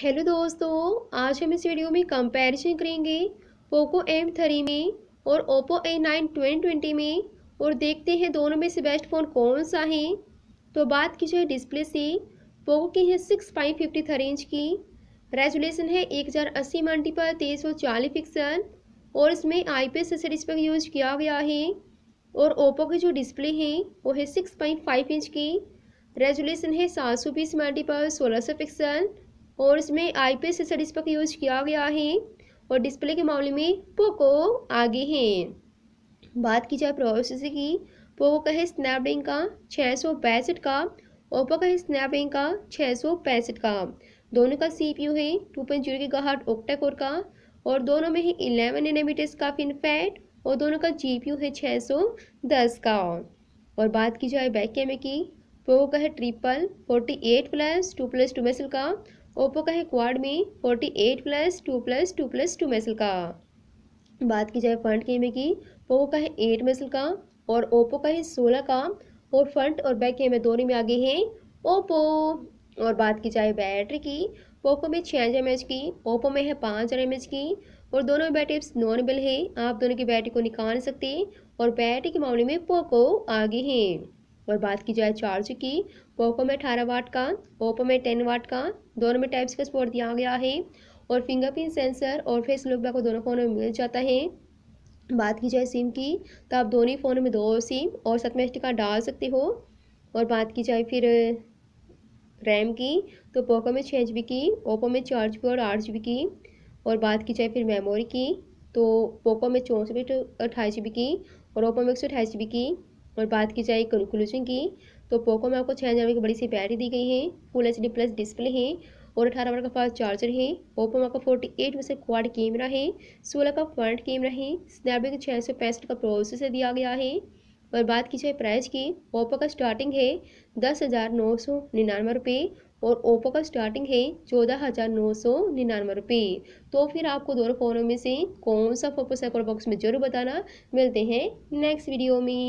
hello दोस्तों आज हम इस वीडियो में कंपैरिजन करेंगे पोको एम थ्री में और Oppo A nine twenty twenty में और देखते हैं दोनों में से बेस्ट फ़ोन कौन सा है तो बात की जाए डिस्प्ले से पोको की है six five fifty three inch की रेजुलेशन है एक हज़ार अस्सी मल्टी पर तेईस सौ चालीस पिक्सल और इसमें आई पी एस का यूज किया गया है और ओप्पो की जो डिस्प्ले है वो है सिक्स पॉइंट फाइव इंच की रेजुलेशन है सात सौ बीस मल्टी पर सोलह सौ पिक्सल और इसमें आई पी एस इस पर यूज किया गया है और डिस्प्ले के मामले में पोको आगे हैं बात की जाए प्रोसेसर की पोको का है स्नैपड्रैगन का छः सौ पैंसठ का ओप्पो का है स्नैपडिंग का छः सौ पैंसठ का दोनों का सी पी यू है टू पॉइंट जीरो की गाहट ओक्टाकोर का और दोनों में है इलेवन एनएमीटर्स का फिन फैट और दोनों का जी पी यू है छः सौ दस का और बात की जाए बैक कैमरे की पोको का है triple forty eight plus two plus two मेसल का ओप्पो का है क्वाड में forty eight plus two plus two plus two मेसल का बात की जाए फ्रंट कैमरे की पोको का है एट मेसल का और ओप्पो का है सोलह का और फ्रंट और बैक कैमरे दोनों में आगे हैं ओप्पो और बात की जाए बैटरी की पोको में छियानवे एम की ओप्पो में है पाँच हज़ार एम की और दोनों बैटरीज नॉन अवेलेबल है आप दोनों की बैटरी को निकाल सकते हैं और बैटरी के मामले में पोको आगे हैं और बात की जाए चार्ज की पोको में अठारह वाट का ओप्पो में टेन वाट का दोनों में टाइप्स का सपोर्ट दिया गया है और फिंगरप्रिंट सेंसर और फेस लुक बैक दोनों फ़ोनों में मिल जाता है बात की जाए सिम की तो आप दोनों ही फ़ोन में दो सिम और सतम में कार्ड डाल सकते हो और बात की जाए फिर रैम की तो पोको में छः जी की ओपो में चार जी और आठ जी की और बात की जाए फिर मेमोरी की तो पोको में चौंसठ अट्ठाईस जी की और ओप्पो में एक सौ अट्ठाईस जी की और बात की जाए कंक्लूजन की तो पोको में आपको छः हज़ार की बड़ी सी बैटरी दी गई है full H D plus display है और अठारह वर्ग का फास्ट चार्जर है ओप्पो में आपका फोर्टी एट में से क्वाड कैमरा है सोलह का फ्रंट कैमरा है स्नैपड्रैगन छः सौ पैंसठ का प्रोसेसर दिया गया है और बात की जाए प्राइस की ओप्पो का स्टार्टिंग है दस हज़ार नौ सौ निन्यानवे रुपये और ओप्पो का स्टार्टिंग है चौदह हज़ार नौ सौ निन्यानवे रुपये तो फिर आपको दोनों फ़ोनों में से कौन सा फोपो पसंद बॉक्स में ज़रूर बताना मिलते हैं नेक्स्ट वीडियो में